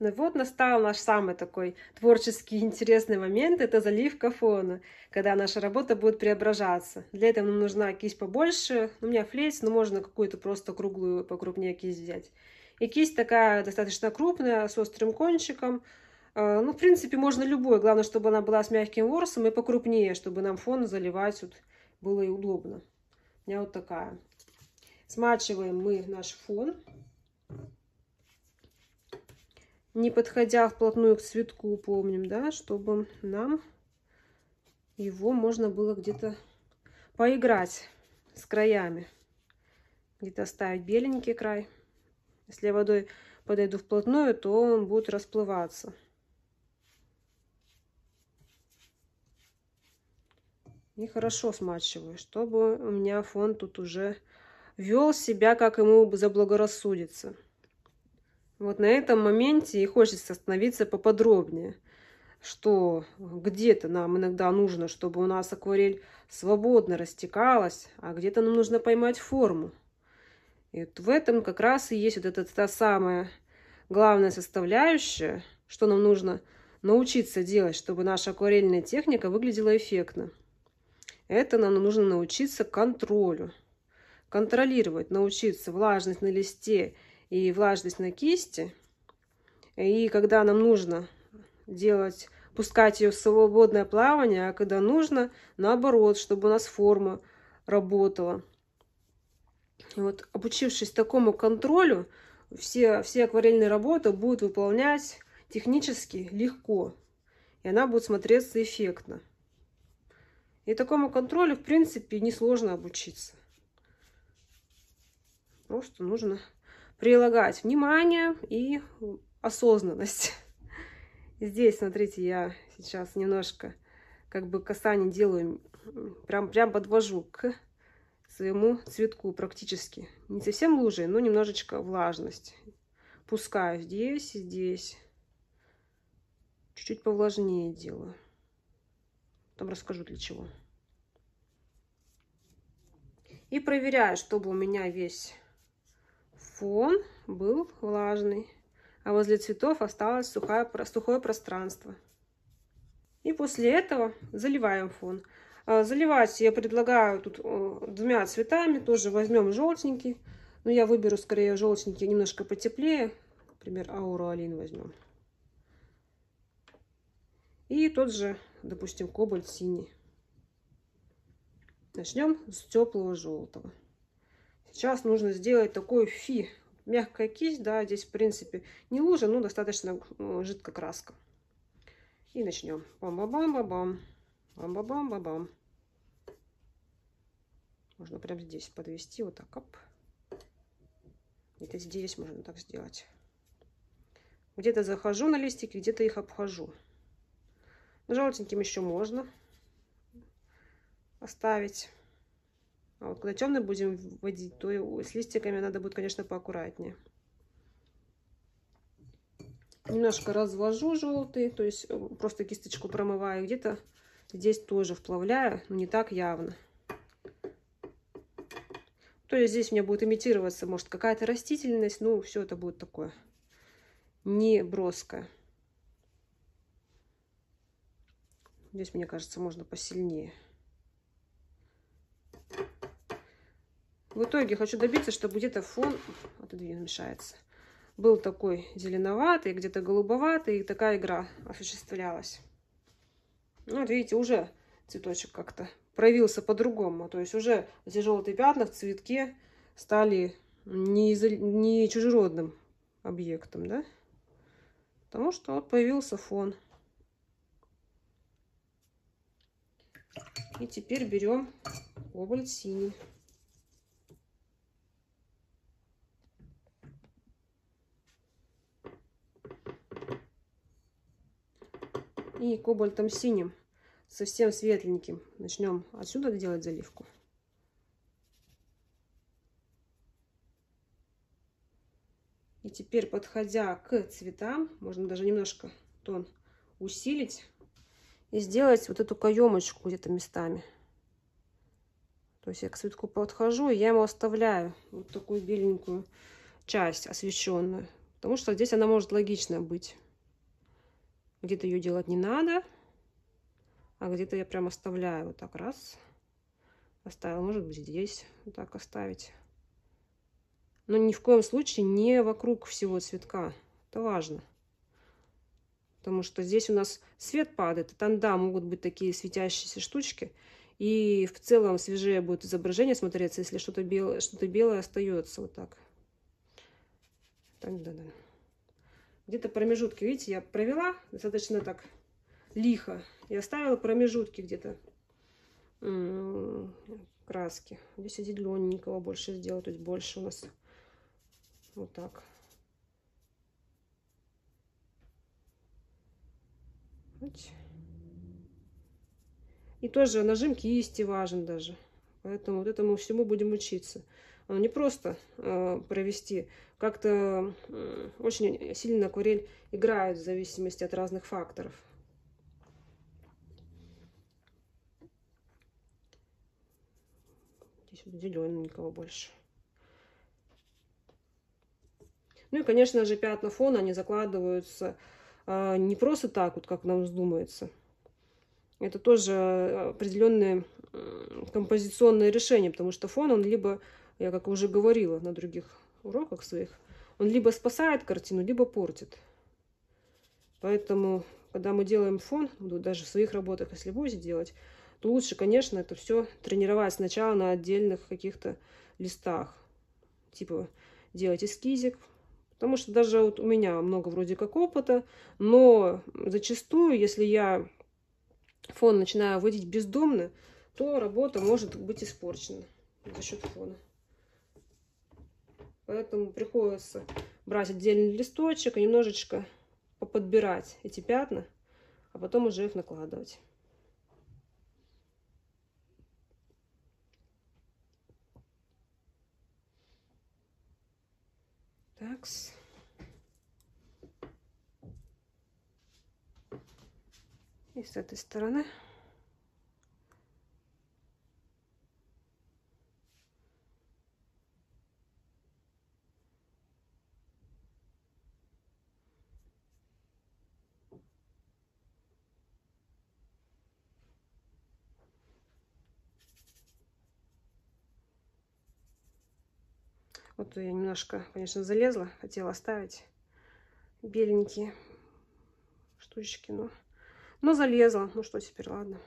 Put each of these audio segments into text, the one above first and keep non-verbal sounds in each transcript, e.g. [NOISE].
Ну вот настал наш самый такой творческий интересный момент – это заливка фона, когда наша работа будет преображаться. Для этого нам нужна кисть побольше, ну, у меня флейс, но ну, можно какую-то просто круглую, покрупнее кисть взять. И кисть такая достаточно крупная, с острым кончиком. Э, ну, в принципе, можно любой, главное, чтобы она была с мягким ворсом и покрупнее, чтобы нам фон заливать вот было и удобно. У меня вот такая. Смачиваем мы наш фон не подходя вплотную к цветку, помним, да, чтобы нам его можно было где-то поиграть с краями. Где-то оставить беленький край. Если я водой подойду вплотную, то он будет расплываться. И хорошо смачиваю, чтобы у меня фон тут уже вел себя, как ему заблагорассудится. Вот на этом моменте и хочется остановиться поподробнее, что где-то нам иногда нужно, чтобы у нас акварель свободно растекалась, а где-то нам нужно поймать форму. И вот в этом как раз и есть вот эта та самая главная составляющая, что нам нужно научиться делать, чтобы наша акварельная техника выглядела эффектно. Это нам нужно научиться контролю. Контролировать, научиться влажность на листе – и влажность на кисти. И когда нам нужно делать, пускать ее в свободное плавание, а когда нужно, наоборот, чтобы у нас форма работала. И вот обучившись такому контролю, все, все акварельные работы будут выполнять технически легко. И она будет смотреться эффектно. И такому контролю, в принципе, несложно обучиться. Просто нужно прилагать внимание и осознанность. [LAUGHS] Здесь, смотрите, я сейчас немножко как бы касание делаю, прям, прям подвожу к своему цветку практически. Не совсем лужи, но немножечко влажность. Пускаю здесь и здесь. Чуть-чуть повлажнее делаю. Потом расскажу для чего. И проверяю, чтобы у меня весь фон был влажный, а возле цветов осталось сухое, сухое пространство. И после этого заливаем фон. А, заливать я предлагаю тут э, двумя цветами. Тоже возьмем желтенький. Но ну, я выберу скорее желтенький немножко потеплее. Например, ауру Алин возьмем. И тот же, допустим, кобальт синий. Начнем с теплого желтого. Сейчас нужно сделать такой фи. Мягкая кисть, да, здесь, в принципе, не лужа, но достаточно жидкая краска. И начнем. Бам-бам-бам-бам. Бам-бам-бам-бам. Можно прямо здесь подвести, вот так, оп. Где-то здесь можно так сделать. Где-то захожу на листики, где-то их обхожу. Желтеньким еще можно оставить. А вот когда темный будем вводить, то с листиками надо будет, конечно, поаккуратнее. Немножко развожу желтый, то есть э, просто кисточку промываю. Где-то здесь тоже вплавляю, но не так явно. То есть здесь у меня будет имитироваться, может, какая-то растительность, ну, все это будет такое не броское. Здесь, мне кажется, можно посильнее. В итоге хочу добиться, чтобы где-то фон, вот он мешается, был такой зеленоватый, где-то голубоватый, и такая игра осуществлялась. Ну, вот видите, уже цветочек как-то проявился по-другому. То есть уже эти желтые пятна в цветке стали не, из... не чужеродным объектом, да? Потому что вот появился фон. И теперь берем кобальт синий. и кобальтом синим, совсем светленьким. Начнем отсюда делать заливку. И теперь, подходя к цветам, можно даже немножко тон усилить и сделать вот эту каемочку где-то местами. То есть я к цветку подхожу, и я ему оставляю вот такую беленькую часть освещенную. Потому что здесь она может логично быть. Где-то ее делать не надо, а где-то я прям оставляю вот так раз. оставил, может быть, здесь вот так оставить. Но ни в коем случае не вокруг всего цветка. Это важно. Потому что здесь у нас свет падает, там, да, могут быть такие светящиеся штучки. И в целом свежее будет изображение смотреться, если что-то белое, что белое остается вот так. Так, да, да где-то промежутки, видите, я провела достаточно так лихо и оставила промежутки где-то краски. Здесь я зелененького больше сделать, то есть больше у нас вот так. И тоже нажим кисти важен даже. Поэтому вот этому всему будем учиться. Э, не просто э, провести. Как-то очень сильно акварель играет в зависимости от разных факторов. Здесь вот зелененького больше. Ну и, конечно же, пятна фона, они закладываются э, не просто так, вот как нам вздумается. Это тоже определенные композиционные решения, потому что фон, он либо я как уже говорила на других уроках своих, он либо спасает картину, либо портит. Поэтому, когда мы делаем фон, даже в своих работах, если будете делать, то лучше, конечно, это все тренировать сначала на отдельных каких-то листах. Типа делать эскизик. Потому что даже вот у меня много вроде как опыта, но зачастую, если я фон начинаю вводить бездумно, то работа может быть испорчена за счет фона. Поэтому приходится брать отдельный листочек и немножечко поподбирать эти пятна, а потом уже их накладывать. Так. -с. И с этой стороны. Вот я э, немножко, конечно, залезла, хотела оставить беленькие штучки, но, но залезла. Ну что теперь, ладно.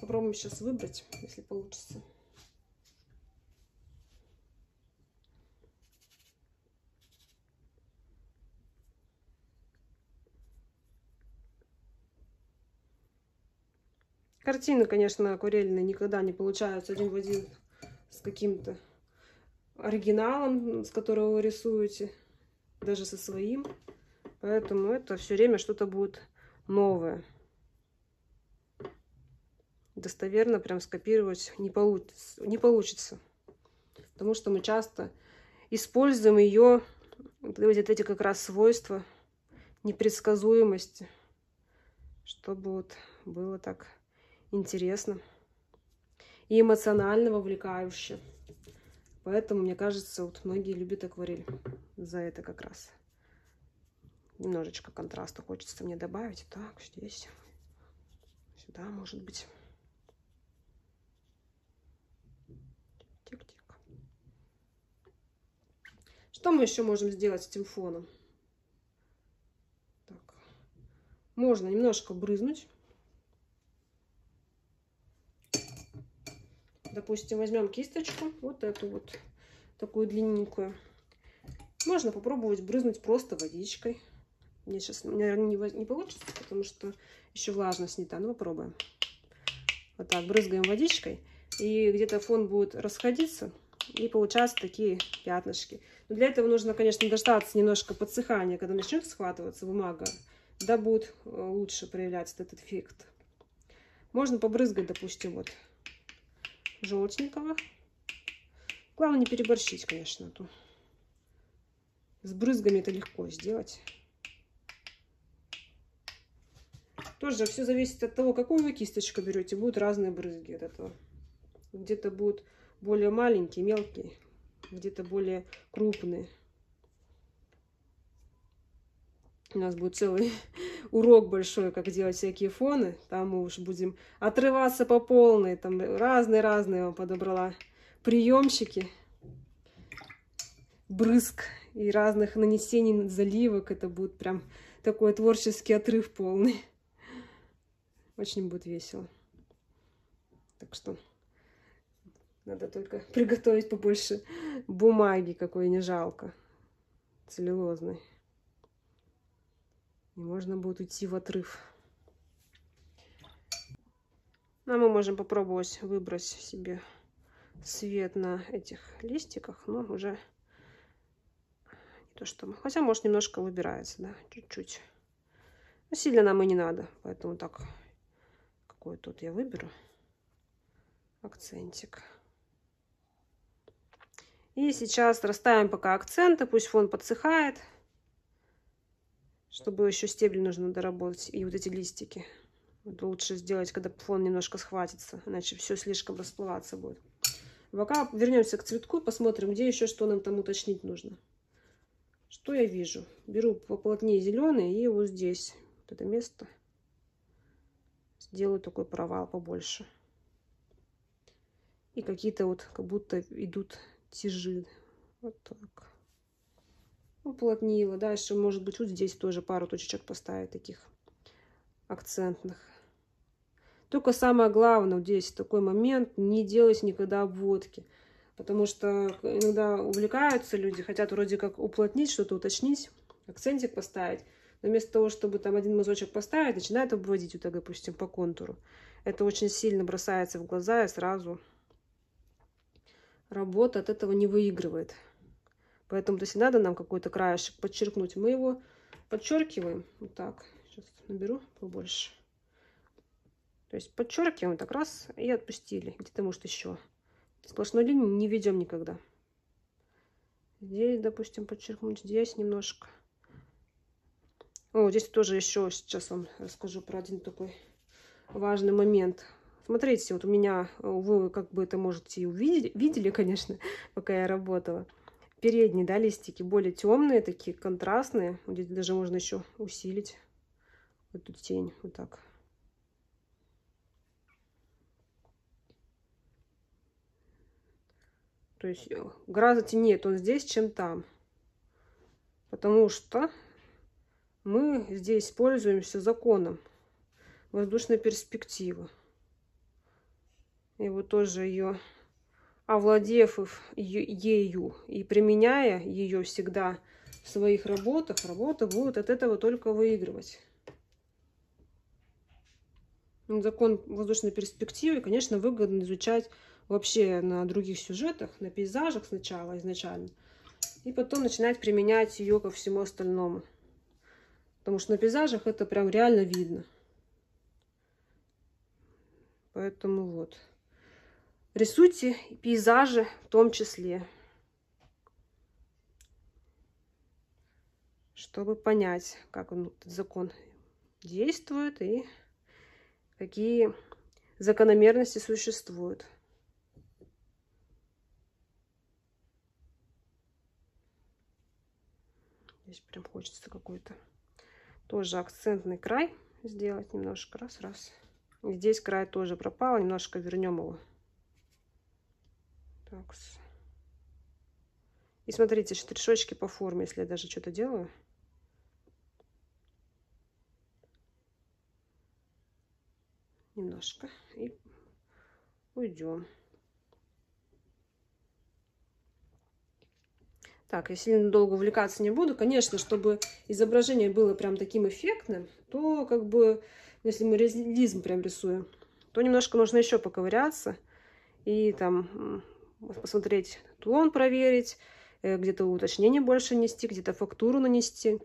Попробуем сейчас выбрать, если получится. Картины, конечно, акварельные никогда не получаются один в один с каким-то оригиналом, с которого вы рисуете, даже со своим. Поэтому это все время что-то будет новое. Достоверно прям скопировать не, получится, не получится. Потому что мы часто используем ее, вот эти как раз свойства непредсказуемости, чтобы вот было так интересно и эмоционально вовлекающе. Поэтому, мне кажется, вот многие любят акварель за это как раз. Немножечко контраста хочется мне добавить. Так, здесь. Сюда, может быть. Тик-тик. Что мы еще можем сделать с этим фоном? Так. Можно немножко брызнуть Допустим, возьмем кисточку, вот эту вот, такую длинненькую. Можно попробовать брызнуть просто водичкой. Мне сейчас, наверное, не, не получится, потому что еще влажность не та. Ну, попробуем. Вот так, брызгаем водичкой. И где-то фон будет расходиться. И получаются такие пятнышки. Но для этого нужно, конечно, дождаться немножко подсыхания, когда начнет схватываться бумага. Да будет э, лучше проявляться этот эффект. Можно побрызгать, допустим, вот желтенького. Главное не переборщить, конечно, а тут. С брызгами это легко сделать. Тоже все зависит от того, какую вы кисточку берете. Будут разные брызги от этого. Где-то будут более маленькие, мелкие, где-то более крупные. У нас будет целый [LAUGHS] урок большой, как делать всякие фоны. Там мы уж будем отрываться по полной. Там разные-разные вам подобрала приемщики. Брызг и разных нанесений заливок. Это будет прям такой творческий отрыв полный. Очень будет весело. Так что надо только приготовить побольше бумаги, какой не жалко, целлюлозной и можно будет уйти в отрыв. А мы можем попробовать выбрать себе цвет на этих листиках, но уже не то что мы. Хотя, может, немножко выбирается, да, чуть-чуть. Но сильно нам и не надо, поэтому так, какой тут я выберу акцентик. И сейчас расставим пока акценты, пусть фон подсыхает чтобы еще стебли нужно доработать и вот эти листики. Это лучше сделать, когда план немножко схватится, иначе все слишком расплываться будет. А пока вернемся к цветку, посмотрим, где еще что нам там уточнить нужно. Что я вижу? Беру поплотнее зеленый и вот здесь, вот это место, сделаю такой провал побольше. И какие-то вот как будто идут тяжи. Вот так. Уплотнила, ну, его. Дальше, может быть, вот здесь тоже пару точечек поставить таких акцентных. Только самое главное вот здесь такой момент, не делать никогда обводки. Потому что иногда увлекаются люди, хотят вроде как уплотнить, что-то уточнить, акцентик поставить. Но вместо того, чтобы там один мазочек поставить, начинает обводить, вот так, допустим, по контуру. Это очень сильно бросается в глаза и сразу работа от этого не выигрывает. Поэтому, если надо нам какой-то краешек подчеркнуть, мы его подчеркиваем. Вот так. Сейчас наберу побольше. То есть подчеркиваем так раз и отпустили. Где-то, может, еще. Сплошной линии не ведем никогда. Здесь, допустим, подчеркнуть. Здесь немножко. О, здесь тоже еще сейчас вам расскажу про один такой важный момент. Смотрите, вот у меня, э, вы как бы это можете увидеть, видели, [LAUGHS] конечно, пока я работала передние, да, листики более темные, такие контрастные. Вот здесь даже можно еще усилить эту тень вот так. То есть э, гораздо нет он здесь, чем там. Потому что мы здесь пользуемся законом воздушной перспективы. И вот тоже ее овладев ею и применяя ее всегда в своих работах, работа будет от этого только выигрывать. Ну, закон воздушной перспективы, конечно, выгодно изучать вообще на других сюжетах, на пейзажах сначала изначально, и потом начинать применять ее ко всему остальному. Потому что на пейзажах это прям реально видно. Поэтому вот. Рисуйте пейзажи в том числе, чтобы понять, как он, этот закон действует и какие закономерности существуют. Здесь прям хочется какой-то тоже акцентный край сделать немножко. Раз, раз. здесь край тоже пропал, немножко вернем его. Так. И смотрите, штришочки по форме, если я даже что-то делаю. Немножко. И уйдем. Так, я сильно долго увлекаться не буду. Конечно, чтобы изображение было прям таким эффектным, то как бы, ну, если мы реализм прям рисуем, то немножко нужно еще поковыряться и там посмотреть тулон, проверить, э, где-то уточнение больше нанести где-то фактуру нанести.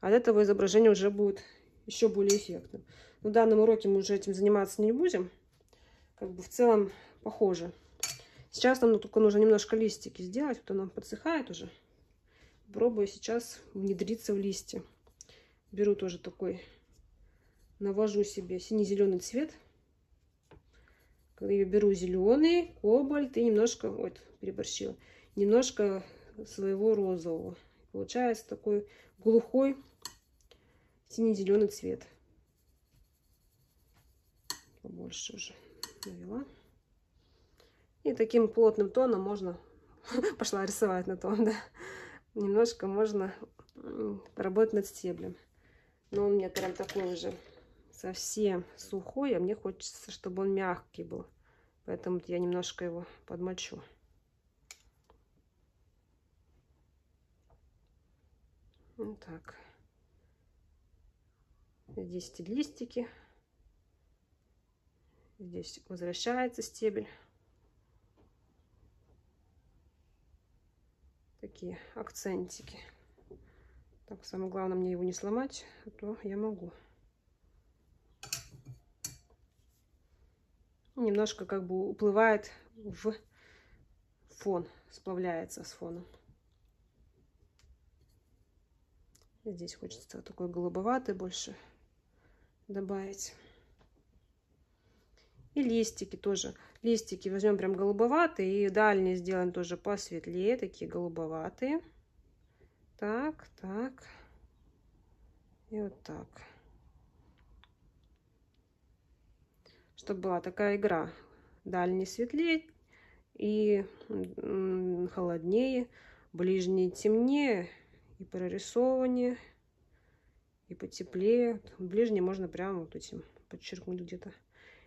От этого изображение уже будет еще более эффектным. В данном уроке мы уже этим заниматься не будем. Как бы в целом похоже. Сейчас нам только нужно немножко листики сделать. Вот оно подсыхает уже. Пробую сейчас внедриться в листья. Беру тоже такой, навожу себе сине-зеленый цвет я беру зеленый, кобальт и немножко, вот, переборщила, немножко своего розового. Получается такой глухой сине-зеленый цвет. Побольше уже навела. И таким плотным тоном можно... [LAUGHS] Пошла рисовать на тон, да. Немножко можно поработать над стеблем. Но у меня прям такой уже совсем сухой, а мне хочется, чтобы он мягкий был. Поэтому я немножко его подмочу. Вот так. Здесь эти листики. Здесь возвращается стебель. Такие акцентики. Так, самое главное мне его не сломать, а то я могу. немножко как бы уплывает в фон, сплавляется с фоном. Здесь хочется такой голубоватый больше добавить. И листики тоже. Листики возьмем прям голубоватые. И дальние сделаем тоже посветлее. Такие голубоватые. Так, так. И вот так. чтобы была такая игра. Дальний светлее и холоднее, ближний темнее и прорисованнее, и потеплее. Ближний можно прямо вот этим подчеркнуть где-то.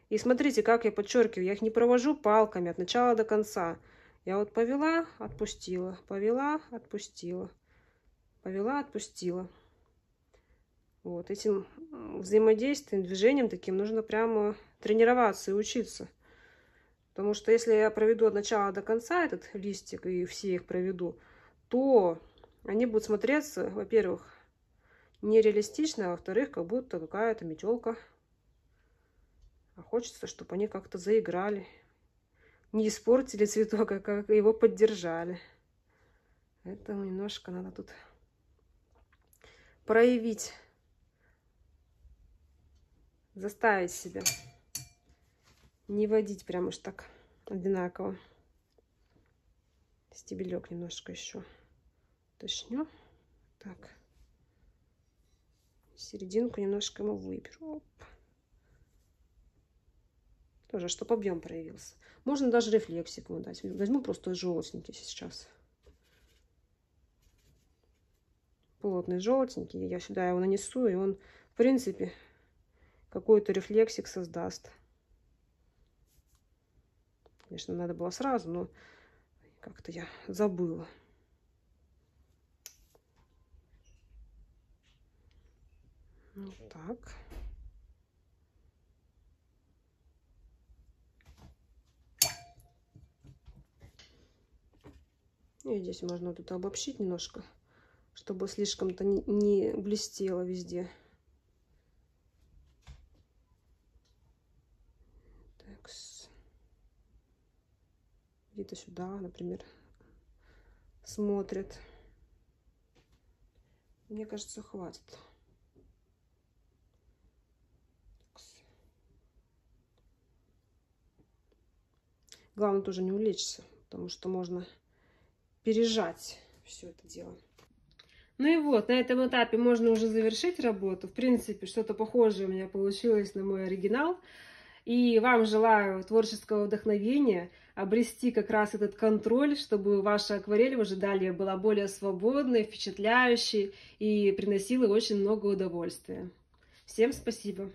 И смотрите, как я подчеркиваю, я их не провожу палками от начала до конца. Я вот повела, отпустила, повела, отпустила, повела, отпустила. Вот этим взаимодействием, движением таким нужно прямо тренироваться и учиться. Потому что если я проведу от начала до конца этот листик и все их проведу, то они будут смотреться, во-первых, нереалистично, а во-вторых, как будто какая-то метелка. А хочется, чтобы они как-то заиграли, не испортили цветок, а как его поддержали. Поэтому немножко надо тут проявить заставить себя не водить прям уж так одинаково. Стебелек немножко еще точню Так. Серединку немножко ему выберу. Оп. Тоже, чтобы объем проявился. Можно даже рефлексик ему дать. Возьму просто желтенький сейчас. Плотный желтенький. Я сюда его нанесу, и он, в принципе, какой-то рефлексик создаст. Конечно, надо было сразу, но как-то я забыла. Вот ну, так. Ну, и здесь можно вот это обобщить немножко, чтобы слишком-то не блестело везде. какие-то сюда, например, смотрят. Мне кажется, хватит. Главное тоже не увлечься, потому что можно пережать все это дело. Ну и вот, на этом этапе можно уже завершить работу. В принципе, что-то похожее у меня получилось на мой оригинал. И вам желаю творческого вдохновения, обрести как раз этот контроль, чтобы ваша акварель уже далее была более свободной, впечатляющей и приносила очень много удовольствия. Всем спасибо!